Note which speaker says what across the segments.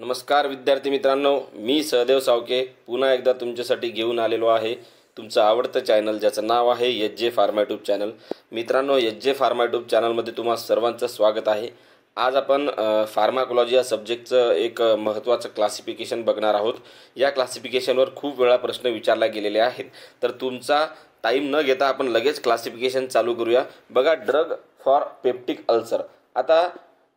Speaker 1: नमस्कार विद्यार्थी मित्रांनो मी सहदेव सावके पुन्हा एकदा तुमच्यासाठी घेऊन आलेलो आहे तुमचं आवडतं चॅनल ज्याचं नाव आहे एच जे फार्मा चॅनल मित्रांनो एच जे फार्मा चॅनलमध्ये तुम्हा सर्वांचं स्वागत आहे आज आपण फार्माकोलॉजी या सब्जेक्टचं एक महत्त्वाचं क्लासिफिकेशन बघणार आहोत या क्लासिफिकेशनवर खूप वेळा प्रश्न विचारले गेलेले आहेत तर तुमचा टाईम न घेता आपण लगेच क्लासिफिकेशन चालू करूया बघा ड्रग फॉर पेप्टिक अल्सर आता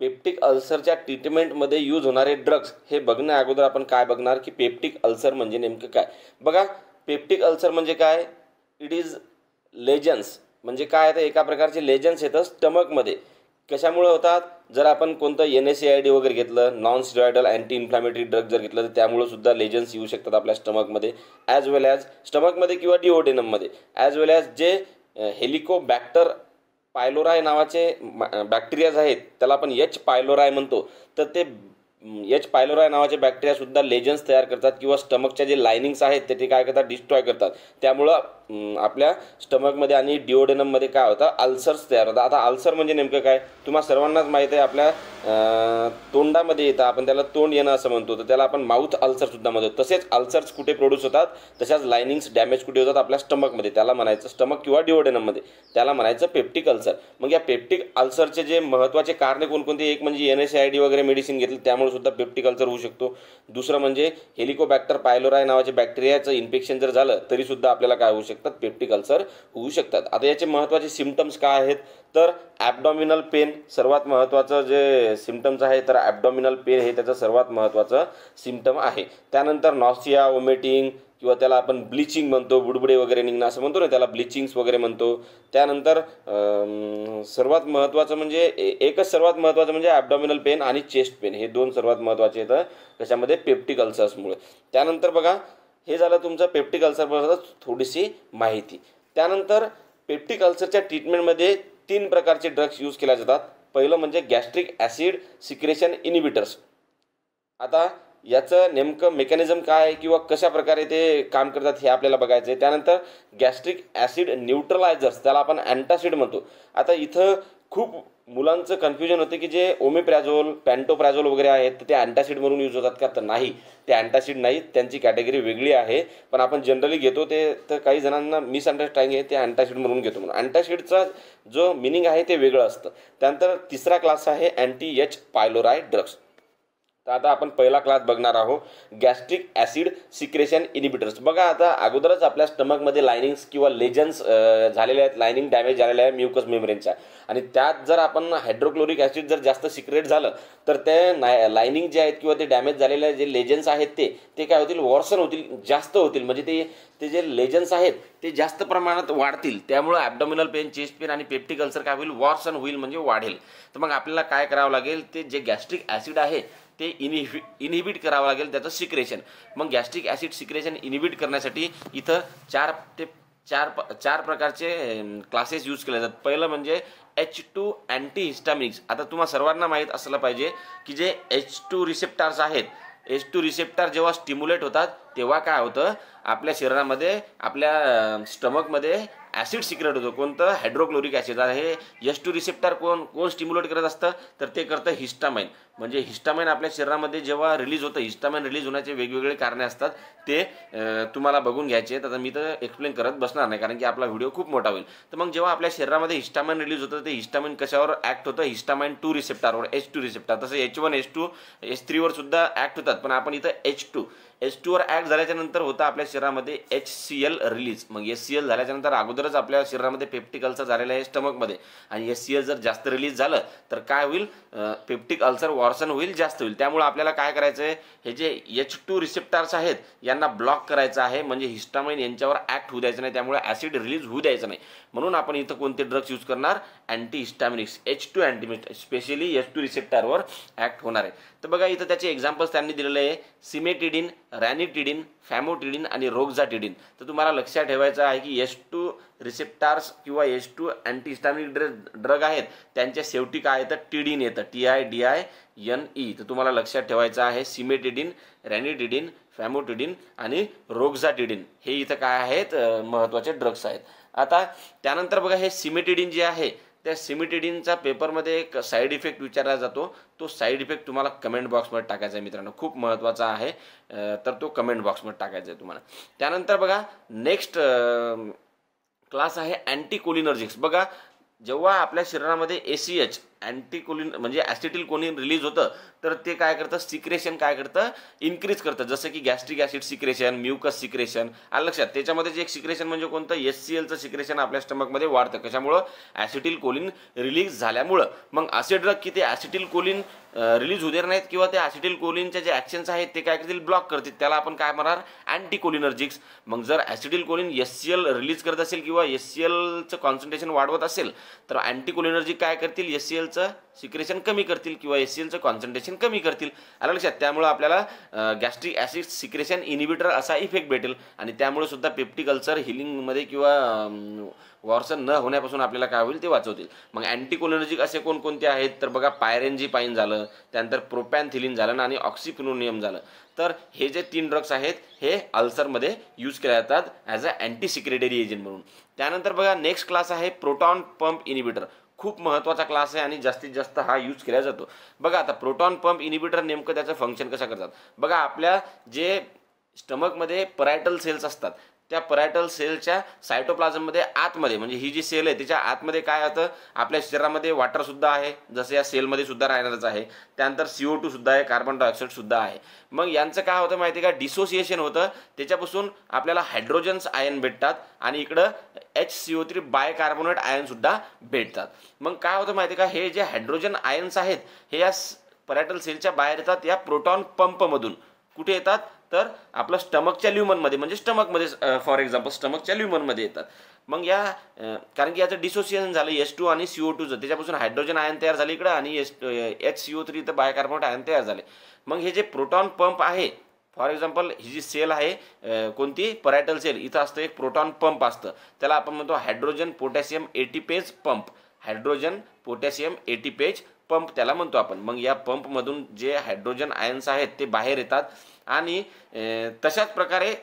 Speaker 1: पेप्टिक अल्सरच्या ट्रीटमेंटमध्ये यूज होणारे ड्रग्स हे बघण्या अगोदर आपण काय बघणार की पेप्टिक अल्सर म्हणजे नेमकं काय बघा पेप्टिक अल्सर म्हणजे काय इट इज लेजन्स म्हणजे काय तर एका प्रकारचे लेजन्स येतं स्टमकमध्ये कशामुळे होतात जर आपण कोणतं N S C I D वगैरे घेतलं non steroidal anti inflammatory drug जर घेतलं तर त्यामुळं सुद्धा लेजन्स येऊ शकतात आपल्या स्टमकमध्ये ॲज वेल ॲज स्टमकमध्ये किंवा डिओडेनममध्ये ॲज वेल ॲज जे हेलिकोबॅक्टर पायलोराय नावाचे बॅक्टेरियाज आहेत त्याला आपण एच पायलोराय म्हणतो तर ते एच पायलोराय नावाचे बॅक्टेरिया सुद्धा लेजन्स तयार करतात किंवा स्टमकच्या जे लायनिंग्स आहेत ते ते काय करतात डिस्ट्रॉय करतात त्यामुळं आपल्या स्टमकमध्ये आणि डिओडेनममध्ये काय होतं अल्सर्स तयार होतात आता अल्सर म्हणजे नेमकं काय तुम्हा सर्वांनाच माहीत आहे आपल्या तोंडामध्ये येतं आपण त्याला तोंड येणं असं म्हणतो तर त्याला आपण माउथ सुद्धा म्हणतो तसेच अल्सर्स कुठे प्रोड्यूस होतात तशाच लायनिंग्स डॅमेज कुठे होतात आपल्या स्टमकमध्ये त्याला म्हणायचं स्टमक किंवा डिओडेनममध्ये त्याला म्हणायचं पेप्टिक अल्सर मग या पेप्टिक अल्सरचे जे महत्त्वाचे कारणे कोणकोणते एक म्हणजे एन एस आय डी वगैरे मेडिसिन घेतली त्यामुळे त्याच्यामुळे सुद्धा पेप्टिक अल्सर होऊ शकतो दुसरं म्हणजे हेलिकोबॅक्टर पायलोराय नावाचे बॅक्टेरियाचं इन्फेक्शन जर झालं तरी सुद्धा आपल्याला काय होऊ शकतात पेप्टिक अल्सर होऊ शकतात आता याचे महत्त्वाचे सिमटम्स काय आहेत तर ॲबडॉमिनल पेन सर्वात महत्त्वाचं जे सिमटम्स आहे तर ॲबडॉमिनल पेन हे त्याचं सर्वात महत्त्वाचं सिमटम आहे त्यानंतर नॉसिया ओमेटिंग किंवा त्याला आपण ब्लिचिंग म्हणतो बुडबुडे वगैरे निघणं असं म्हणतो ना त्याला ब्लिचिंग्स वगैरे म्हणतो त्यानंतर सर्वात महत्त्वाचं म्हणजे एकच सर्वात महत्त्वाचं म्हणजे ॲबडॉमिनल पेन आणि चेस्ट पेन हे दोन सर्वात महत्त्वाचे येतं कशामध्ये पेप्टिक अल्सर्समुळे त्यानंतर बघा हे झालं तुमचं पेप्टिक अल्सरबद्दल थोडीशी माहिती त्यानंतर पेप्टिक अल्सरच्या ट्रीटमेंटमध्ये तीन प्रकारचे ड्रग्स यूज केल्या जातात पहिलं म्हणजे गॅस्ट्रिक ॲसिड सिक्रेशन इनिबिटर्स आता याचं नेमकं मेकॅनिझम काय किंवा कशा प्रकारे ते काम करतात हे आपल्याला बघायचं आहे त्यानंतर गॅस्ट्रिक ॲसिड न्यूट्रलायझर्स त्याला आपण अँटासिड म्हणतो आता इथं खूप मुलांचं कन्फ्युजन होतं की जे ओमेप्रॅझोल पॅन्टोप्रॅझोल वगैरे आहेत तर ते अँटासिड म्हणून यूज होतात का तर नाही ते अँटासिड नाहीत त्यांची कॅटेगरी वेगळी आहे पण आपण जनरली घेतो ते तर काही जणांना मिसअंडरस्टँडिंग आहे ते अँटासिड म्हणून घेतो म्हणून अँटासिडचा जो मिनिंग आहे ते वेगळं असतं त्यानंतर तिसरा क्लास आहे अँटी एच पायलोराय ड्रग्स तर आता आपण पहिला क्लास बघणार आहोत गॅस्ट्रिक ॲसिड सिक्रेशन इनिबिटर्स बघा आता अगोदरच आपल्या स्टमकमध्ये लायनिंग्स किंवा लेजन्स झालेले आहेत लायनिंग डॅमेज झालेल्या आहे म्युकस मेम्ब्रेनच्या आणि त्यात जर आपण हायड्रोक्लोरिक ॲसिड जर जास्त सिक्रेट झालं तर ते नाय लायनिंग जे आहेत किंवा ते डॅमेज झालेले जे लेजन्स आहेत ते ते काय होतील वॉर्सन होतील जास्त होतील म्हणजे ते ते जे लेजन्स आहेत ते जास्त प्रमाणात वाढतील त्यामुळे ॲबडॉमिनल पेन चेस्ट पेन आणि पेप्टिक अल्सर काय होईल वॉर्सन होईल म्हणजे वाढेल तर मग आपल्याला काय करावं लागेल ते जे गॅस्ट्रिक ॲसिड आहे ते इनहि इनहिबिट करावं लागेल त्याचं सिक्रेशन मग गॅस्ट्रिक ॲसिड सिक्रेशन इनहिबिट करण्यासाठी इथं चार ते चार चार प्रकारचे क्लासेस यूज केले जातात पहिलं म्हणजे एच टू अँटी आता तुम्हाला सर्वांना माहीत असलं पाहिजे की जे एच टू रिसेप्टार्स आहेत एच टू रिसेप्टार जेव्हा स्टिम्युलेट होतात तेव्हा काय होतं आपल्या शरीरामध्ये आपल्या स्टमकमध्ये ॲसिड सिक्रेट होतो कोणतं हायड्रोक्लोरिक ॲसिड आहे हे यश टू रिसेप्टर कोण कोण स्टिम्युलेट करत असतं तर ते करतं हिस्टामाइन म्हणजे हिस्टामाईन आपल्या शरीरामध्ये जेव्हा रिलीज होतं हिस्टामाइन रिलीज होण्याचे वेगवेगळे कारणे असतात ते तुम्हाला बघून घ्यायचे तर मी तर एक्सप्लेन करत बसणार नाही कारण की आपला व्हिडिओ खूप मोठा होईल तर मग जेव्हा आपल्या शरीरामध्ये हिस्टामाइन रिलीज होतं ते हिस्टामाइन कशावर ॲक्ट होतं हिस्टामाइन टू रिसेप्टारवर एच टू रिसेप्टार तसं H one H two H थ्रीवर सुद्धा ॲक्ट होतात पण आपण इथं एच टू एच टूवर ॲक्ट झाल्याच्यानंतर होता आपल्या शरीरामध्ये एच सी एल रिलीज मग एस सी एल झाल्याच्यानंतर अगोदरच आपल्या शरीरामध्ये पेप्टिक अल्सर झालेला आहे स्टमकमध्ये आणि एस सी एल जर जास्त रिलीज झालं तर काय होईल पेप्टिक अल्सर वॉर्सन होईल जास्त होईल त्यामुळे आपल्याला काय करायचं आहे हे जे एच टू रिसेप्टार्स आहेत यांना ब्लॉक करायचं आहे म्हणजे हिस्टामिन यांच्यावर ॲक्ट होऊ द्यायचं नाही त्यामुळे ॲसिड रिलीज होऊ द्यायचं नाही म्हणून आपण इथं कोणते ड्रग्स यूज करणार अँटी हिस्टामिनिक्स एच टू अँटीमिस्ट स्पेशली एच टू रिसेप्टारवर ॲक्ट होणार आहे तर बघा इथं त्याचे एक्झाम्पल्स त्यांनी दिलेले आहे सिमेटिडिन रॅनिटिडिन फॅमोटिडिन आणि रोगझाटिडिन तर तुम्हाला लक्षात ठेवायचं आहे की एस टू रिसेप्टार्स किंवा एस टू अँटीस्टॅमिक ड्र ड्रग आहेत त्यांच्या शेवटी काय येतं टिडिन येतं T I D I N E तर तुम्हाला लक्षात ठेवायचं आहे सिमेटिडिन रॅनिटिडिन फॅमोटिडिन आणि रोगझाटिडिन हे इथं काय आहेत महत्त्वाचे ड्रग्स आहेत आता त्यानंतर बघा हे सिमेटिडिन जे आहे त्या सिमिटेडिनचा पेपरमध्ये एक साईड इफेक्ट विचारला जातो तो साईड इफेक्ट तुम्हाला कमेंट बॉक्समध्ये टाकायचा आहे मित्रांनो खूप महत्त्वाचा आहे तर तो कमेंट बॉक्समध्ये टाकायचा आहे तुम्हाला त्यानंतर बघा नेक्स्ट क्लास आहे अँटीकोलिनर्जिक्स बघा जेव्हा आपल्या शरीरामध्ये ए सी एच अँटीकोलिन म्हणजे ॲसिटिल कोलिन रिलीज होतं तर ते काय करतं सिक्रेशन काय करतं इन्क्रीज करतं जसं की gastric acid secretion mucus secretion आलं लक्षात त्याच्यामध्ये जे एक सिक्रेशन म्हणजे कोणतं एस सी एलचं सिक्रेशन आपल्या स्टमकमध्ये वाढतं कशामुळं ॲसिटिल कोलिन रिलीज झाल्यामुळं मग असे ड्रग की ते ॲसिटिल कोलिन रिलीज होणार नाहीत किंवा त्या ॲसिटिल कोलिनच्या जे ॲक्शन्स आहेत ते काय करतील ब्लॉक करतील त्याला आपण काय म्हणणार अँटी मग जर acetyl choline S C L release करत असेल किंवा एस सी एलचं कॉन्सन्ट्रेशन वाढवत असेल तर अँटी कोलिनर्जिक काय करतील एस सी एलचं सिक्रेशन कमी करतील किंवा एस सी एलचं कॉन्सन्ट्रेशन कमी करतील आलं लक्षात त्यामुळे आपल्याला गॅस्ट्रिक ॲसिड सिक्रेशन इनिबिटर असा इफेक्ट भेटेल आणि त्यामुळे सुद्धा पेप्टिक अल्सर हिलिंगमध्ये किंवा वॉर्सन न होण्यापासून आपल्याला काय होईल ते वाचवतील मग अँटीकोलोनर्जिक असे कोणकोणते आहेत तर बघा पाईन झालं त्यानंतर प्रोपॅनथिलिन झालं आणि ऑक्सिफिनोनियम झालं तर हे जे तीन ड्रग्स आहेत हे अल्सरमध्ये यूज केल्या जातात as a anti secretory agent म्हणून त्यानंतर बघा नेक्स्ट क्लास आहे प्रोटॉन पंप इनिबिटर खूप महत्त्वाचा क्लास आहे आणि जास्तीत जास्त हा यूज केला जातो बघा आता प्रोटॉन पंप इनिबिटर नेमकं त्याचं फंक्शन कसं करतात बघा आपल्या जे स्टमकमध्ये परायटल सेल्स असतात त्या पराटल सेलच्या सायटोप्लाझममध्ये आतमध्ये म्हणजे ही जी सेल आहे तिच्या आतमध्ये काय होतं आपल्या शरीरामध्ये वॉटर सुद्धा आहे जसं या सेलमध्ये सुद्धा राहणारच आहे त्यानंतर सीओ टू सुद्धा आहे कार्बन डायऑक्साईड सुद्धा आहे मग यांचं काय होतं माहिती का डिसोसिएशन होतं त्याच्यापासून आपल्याला हायड्रोजन्स आयन भेटतात आणि इकडं H C O three bicarbonate ion सुद्धा भेटतात मग काय होतं माहिती का हे जे हायड्रोजन आयन्स आहेत हे या पर्यटन सेलच्या बाहेर येतात या प्रोटॉन पंपमधून कुठे येतात तर आपला स्टमकच्या ल्युमनमध्ये म्हणजे स्टमकमध्ये फॉर एक्झाम्पल स्टमकच्या ल्युमनमध्ये येतात मग या कारण की याचं डिसोसिएशन झालं एस टू आणि सीओ टूचं त्याच्यापासून हायड्रोजन आयन तयार झाले इकडं आणि एस एच सीओ थ्री तर बायकार्बोनेट आयन तयार झाले मग हे जे प्रोटॉन पंप आहे फॉर एक्झाम्पल ही जी सेल आहे कोणती परायटल सेल इथं असतं एक प्रोटॉन पंप असतं त्याला आपण म्हणतो hydrogen potassium ATPase pump hydrogen potassium ATPase pump त्याला म्हणतो आपण मग या पंपमधून जे हायड्रोजन आयन्स आहेत ते बाहेर येतात आणि तशाच प्रकारे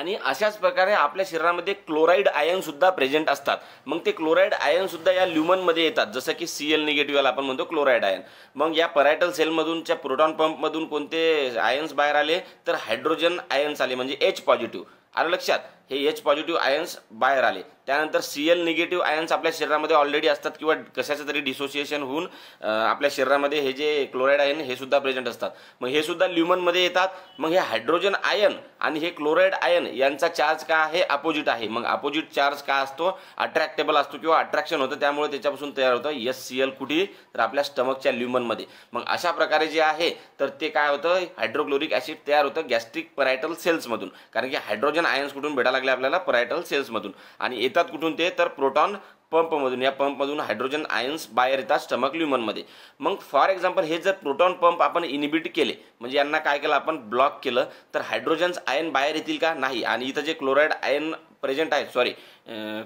Speaker 1: आणि अशाच प्रकारे आपल्या शरीरामध्ये क्लोराईड आयन सुद्धा प्रेझेंट असतात मग ते क्लोराईड आयन सुद्धा या ल्युमनमध्ये येतात जसं की सी एल निगेटिव्ह आपण म्हणतो क्लोराईड आयन मग या परायटल सेलमधूनच्या प्रोटॉन पंपमधून कोणते आयन्स बाहेर आले तर हायड्रोजन आयन्स आले म्हणजे एच पॉझिटिव्ह आलं लक्षात हे एच पॉझिटिव्ह आयन्स बाहेर आले त्यानंतर सी एल निगेटिव्ह आयन्स आपल्या शरीरामध्ये ऑलरेडी असतात किंवा कशाचं तरी डिसोसिएशन होऊन आपल्या शरीरामध्ये हे जे क्लोराईड आयन हे सुद्धा प्रेझेंट असतात मग हे सुद्धा ल्युमनमध्ये येतात मग हे हायड्रोजन आयन आणि हे क्लोराईड आयन यांचा चार्ज का आहे अपोजिट आहे मग अपोजिट चार्ज का असतो अट्रॅक्टेबल असतो किंवा अट्रॅक्शन होतं त्यामुळे त्याच्यापासून तयार होतं एस सी एल कुठे तर आपल्या स्टमकच्या ल्युमनमध्ये मग अशा प्रकारे जे आहे तर ते काय होतं हायड्रोक्लोरिक ऍसिड तयार होतं गॅस्ट्रिक परायटल सेल्समधून कारण की हायड्रोजन आयन्स कुठून भेटा लागले आपल्याला परायटल सेल्समधून आणि येतात कुठून ते तर प्रोटॉन पंपमधून या पंपमधून हायड्रोजन आयन्स बाहेर येतात स्टमक ल्युमनमध्ये मग फॉर एक्झाम्पल हे जर प्रोटॉन पंप आपण इनिबिट केले म्हणजे यांना काय केलं आपण ब्लॉक केलं तर हायड्रोजन्स आयन बाहेर येतील का नाही आणि इथं जे क्लोराईड आयन प्रेझेंट आहेत सॉरी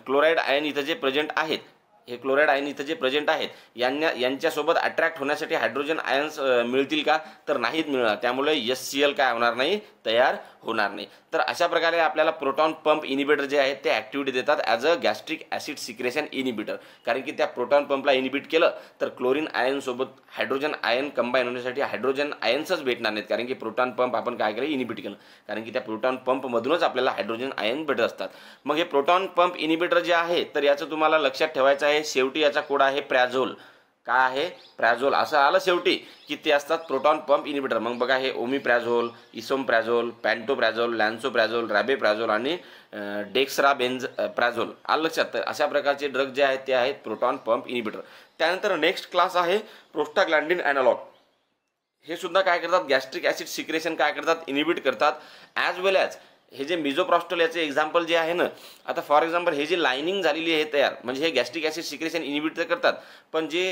Speaker 1: क्लोराईड आयन इथं जे प्रेझेंट आहेत हे क्लोराईड आयन इथं जे प्रेझेंट आहेत यांना यांच्यासोबत अट्रॅक्ट होण्यासाठी हायड्रोजन आयन्स मिळतील का तर नाहीत मिळणार त्यामुळे एस सी एल काय होणार नाही तयार होणार नाही तर अशा प्रकारे आपल्याला प्रोटॉन पंप इनिबिटर जे आहेत ते ॲक्टिव्हिटी देतात as a gastric acid secretion inhibitor कारण की त्या प्रोटॉन पंपला इनिबिट केलं तर क्लोरीन आयनसोबत हायड्रोजन आयन कंबाईन होण्यासाठी हायड्रोजन आयन्सच भेटणार नाहीत कारण की प्रोटॉन पंप आपण काय केलं इनिबिट केलं कारण की त्या प्रोटॉन पंपमधूनच आपल्याला हायड्रोजन आयन भेटत असतात मग हे प्रोटॉन पंप इनिबिटर जे आहे तर याचं तुम्हाला लक्षात ठेवायचं आहे आहे शेवटी याचा कोड आहे प्रॅझोल काय आहे प्रॅझोल असं आलं शेवटी की ते असतात प्रोटॉन पंप इनिबिटर मग बघा हे प्रॅझोल लॅन्सो प्रॅझोल रॅबे प्रॅझोल आणि डेक्सरा बेन्झ प्रॅझोल आलं लक्षात तर अशा प्रकारचे ड्रग जे आहेत ते आहेत प्रोटॉन पंप इनिबिटर त्यानंतर नेक्स्ट क्लास आहे प्रोस्टाग्लँडिन ॲनालॉग हे सुद्धा काय करतात गॅस्ट्रिक ऍसिड सिक्रेशन काय करतात इनिबिट करतात ॲज वेल ॲज हे जे मिझोप्रॉस्टोल याचे एक्झाम्पल जे आहे ना आता फॉर एक्झाम्पल हे जे लायनिंग झालेली आहे तयार म्हणजे हे गॅस्ट्रिक ॲसिड सिक्रेशन इनिबिट तर करतात पण जे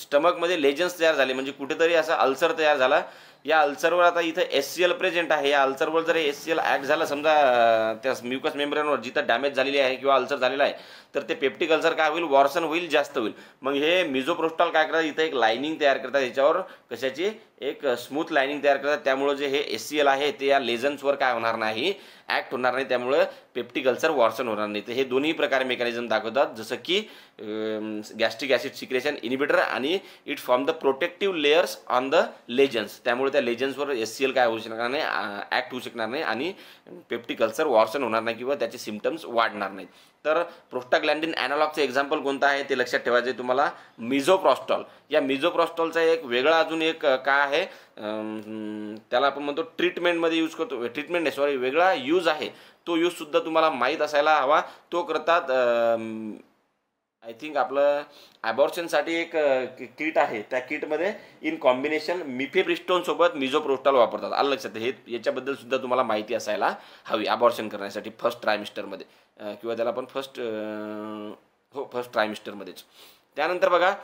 Speaker 1: स्टमकमध्ये लेजन्स तयार झाले म्हणजे कुठेतरी असा अल्सर तयार झाला या अल्सरवर आता इथं एस सी एल प्रेझेंट आहे या अल्सरवर जर एस सी एल ॲक्ट झाला समजा त्या म्युकस मेम्ब्रेनवर जिथं डॅमेज झालेली आहे किंवा अल्सर झालेला आहे तर ते पेप्टिक अल्सर काय होईल वॉर्सन होईल जास्त होईल मग हे मिझोप्रोस्टॉल काय करतात इथं एक लायनिंग तयार करतात याच्यावर कशाची एक स्मूथ लायनिंग तयार करतात त्यामुळे जे हे एस सी एल आहे ते या लेझन्सवर काय होणार नाही ॲक्ट होणार नाही त्यामुळे पेप्टिक अल्सर वॉर्सन होणार नाही तर हे दोन्ही प्रकारे मेकॅनिझम दाखवतात जसं की गॅस्ट्रिक ॲसिड सिक्रेशन इनिबिटर आणि it form the protective layers on the lesions त्यामुळे त्या लेजन्सवर एस सी एल काय होऊ शकणार नाही ॲक्ट होऊ शकणार नाही आणि पेप्टिक अल्सर वॉर्सन होणार नाही किंवा त्याचे सिमटम्स वाढणार नाहीत तर प्रोस्टाग्लँडिन अॅनॉलॉगचं एक्झाम्पल कोणतं आहे ते लक्षात ठेवायचं आहे तुम्हाला मिझोप्रॉस्टॉल या मिझोप्रॉस्टॉलचा एक वेगळा अजून एक काय आहे त्याला आपण म्हणतो ट्रीटमेंटमध्ये यूज करतो ट्रीटमेंट नाही सॉरी वेगळा यूज आहे तो यूजसुद्धा तुम्हाला माहीत असायला हवा तो करतात आय थिंक आपलं ॲबॉर्शनसाठी एक किट आहे त्या किटमध्ये इन कॉम्बिनेशन मिफेब्रिस्टोनसोबत मिझोप्रोस्टॉल वापरतात आलं लक्षात हे याच्याबद्दल सुद्धा तुम्हाला माहिती असायला हवी ॲबॉर्शन करण्यासाठी फर्स्ट ट्रायमिस्टरमध्ये किंवा त्याला आपण फर्स्ट हो फर्स्ट ट्रायमिस्टरमध्येच त्यानंतर बघा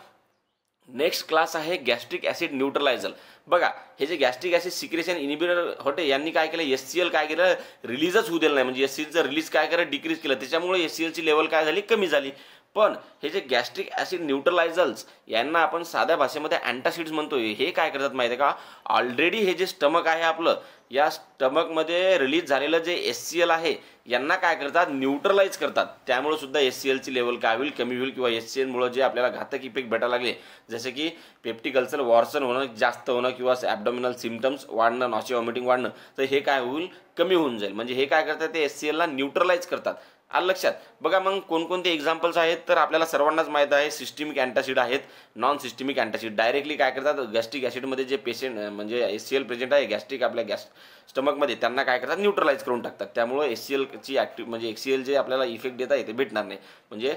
Speaker 1: नेक्स्ट क्लास आहे गॅस्ट्रिक ॲसिड न्यूट्रलायझर बघा हे जे गॅस्ट्रिक ॲसिड सिक्रेशन इनिबिटर होते यांनी काय केलं एस सी एल काय केलं रिलीजच होऊ दिलं नाही म्हणजे एस सी रिलीज काय केलं डिक्रीज केलं त्याच्यामुळे एस सी एलची लेवल काय झाली कमी झाली पण हे जे गॅस्ट्रिक ॲसिड न्यूट्रलायझल्स यांना आपण साध्या भाषेमध्ये अँटासिड्स म्हणतो हे काय करतात माहिती आहे का ऑलरेडी हे जे स्टमक आहे आपलं या स्टमकमध्ये रिलीज झालेलं जे एस सी एल आहे यांना काय करतात न्यूट्रलाइज करतात त्यामुळे सुद्धा एस सी एलची लेवल काय होईल कमी होईल किंवा एस सी एलमुळे जे आपल्याला घातक इफेक्ट भेटायला लागले जसे की पेप्टिकल्सर वॉर्सन होणं जास्त होणं किंवा ॲबडॉमिनल सिमटम्स वाढणं नॉची वॉमिटिंग वाढणं तर हे काय होईल कमी होऊन जाईल म्हणजे हे काय करतात ते एस सी एलला न्यूट्रलाइज करतात आलं लक्षात बघा मग कोणकोणते एक्झाम्पल्स आहेत तर आपल्याला सर्वांनाच माहीत आहे सिस्टिमिक अँटासिड आहेत नॉन सिस्टिमिक अँटासिड डायरेक्टली काय करतात गॅस्ट्रिक ॲसिडमध्ये जे पेशंट म्हणजे एस सी एल प्रेझेंट आहे गॅस्ट्रिक आपल्या गॅस स्टमकमध्ये त्यांना काय करतात न्यूट्रलाइज करून टाकतात त्यामुळे एस सी एलची ॲक्टिव्ह म्हणजे एस सी एल जे आपल्याला इफेक्ट देत आहे ते भेटणार नाही म्हणजे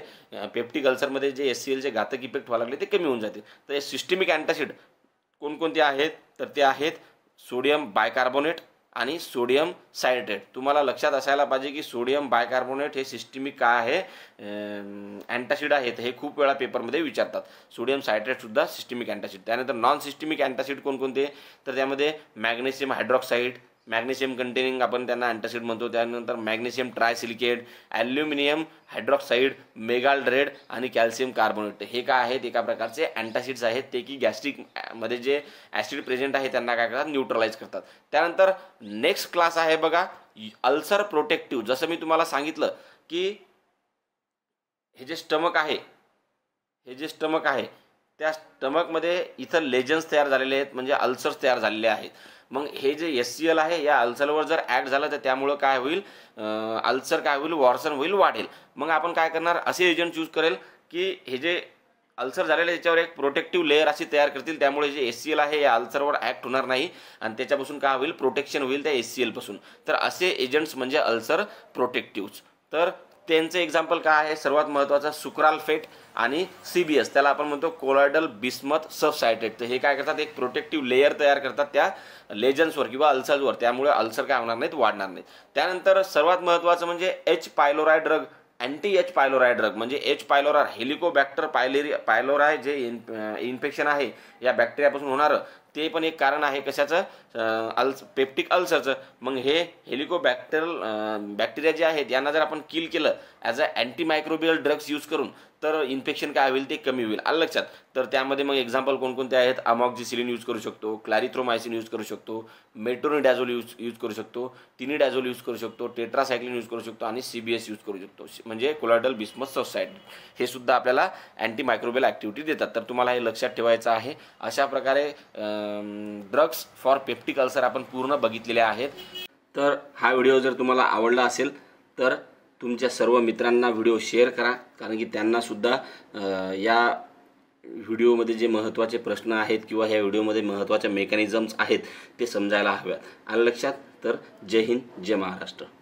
Speaker 1: पेप्टिक अल्सरमध्ये जे एस सी एलचे घातक इफेक्ट व्हायला लागले ते कमी होऊन जाते तर सिस्टिमिक अँटासिड कोणकोणते आहेत तर ते आहेत सोडियम बायकार्बोनेट आणि सोडियम सायट्रेट तुम्हाला लक्षात असायला पाहिजे की सोडियम बायकार्बोनेट हे सिस्टमिक काय आहे अँटासिड आहेत हे खूप वेळा पेपरमध्ये विचारतात सोडियम सायट्रेटसुद्धा सिस्टमिक अँटासिड त्यानंतर नॉन सिस्टमिक अँटासिड कोणकोणते तर त्यामध्ये मॅग्नेशियम हायड्रॉक्साईड मॅग्नेशियम कंटेनिंग आपण त्यांना अँटासिड म्हणतो त्यानंतर magnesium trisilicate aluminium hydroxide magaldrate आणि कॅल्शियम कार्बोनेट हे काय आहेत एका प्रकारचे अँटासिड्स आहेत ते की गॅस्ट्रिक मध्ये जे ॲसिड प्रेझेंट आहे त्यांना काय करतात न्यूट्रलाइज करतात त्यानंतर नेक्स्ट क्लास आहे बघा अल्सर प्रोटेक्टिव्ह जसं मी तुम्हाला सांगितलं की हे जे स्टमक आहे हे जे स्टमक आहे त्या स्टमकमध्ये इथं लेजन्स तयार झालेले आहेत म्हणजे अल्सर्स तयार झालेले आहेत मग हे जे एस सी एल आहे या अल्सरवर जर ॲक्ट झालं तर त्यामुळं काय होईल अल्सर काय होईल वॉर्सन होईल वाढेल मग आपण काय करणार असे एजंट चूज करेल की हे जे अल्सर झालेले याच्यावर एक प्रोटेक्टिव्ह लेअर अशी तयार करतील त्यामुळे जे एस सी एल आहे या अल्सरवर ॲक्ट होणार नाही आणि त्याच्यापासून काय होईल प्रोटेक्शन होईल त्या एस सी एलपासून तर असे एजंट्स म्हणजे अल्सर प्रोटेक्टिव्ह तर त्यांचं एक्झाम्पल काय आहे सर्वात महत्त्वाचं सुक्राल फेट आणि सी बी एस त्याला आपण म्हणतो कोलायडल बिस्मत सबसायटेड तर हे काय करतात एक प्रोटेक्टिव्ह लेयर तयार करतात त्या लेजन्सवर किंवा अल्सर्सवर त्यामुळे अल्सर काय होणार नाहीत वाढणार नाहीत त्यानंतर सर्वात महत्त्वाचं म्हणजे H pylori drug anti H pylori drug म्हणजे H pylori helicobacter pylori pylori जे इन इन्फेक्शन uh, आहे या बॅक्टेरियापासून होणारं ते पण एक कारण आहे कशाचं अल्स पेप्टिक अल्सरचं मग हे हेलिकोबॅक्टर बॅक्टेरिया जे आहेत यांना जर आपण किल केलं as a antimicrobial drugs use करून तर इन्फेक्शन काय होईल ते कमी होईल आलं लक्षात तर त्यामध्ये मग एक्झाम्पल कोणकोणते आहेत अमॉक्झिसिलिन यूज करू शकतो क्लॅरिथ्रोमायसिन यूज करू शकतो डॅझोल यूज यूज करू शकतो डॅझोल यूज करू शकतो टेट्रासायक्लिन यूज करू शकतो आणि सी बी एस यूज करू शकतो म्हणजे कोलाडल बिस्मस सोसायड हे सुद्धा आपल्याला अँटीमायक्रोबियल ॲक्टिव्हिटी देतात तर तुम्हाला हे लक्षात ठेवायचं आहे अशा प्रकारे ड्रग्स फॉर पेप्टिक अल्सर आपण पूर्ण बघितलेले आहेत तर हा व्हिडिओ जर तुम्हाला आवडला असेल तर तुमच्या सर्व मित्रांना व्हिडिओ शेअर करा कारण की त्यांनासुद्धा या व्हिडिओमध्ये जे महत्त्वाचे प्रश्न आहेत किंवा ह्या व्हिडिओमध्ये महत्त्वाच्या मेकॅनिझम्स आहेत ते समजायला हव्यात आलं लक्षात तर जय हिंद जय महाराष्ट्र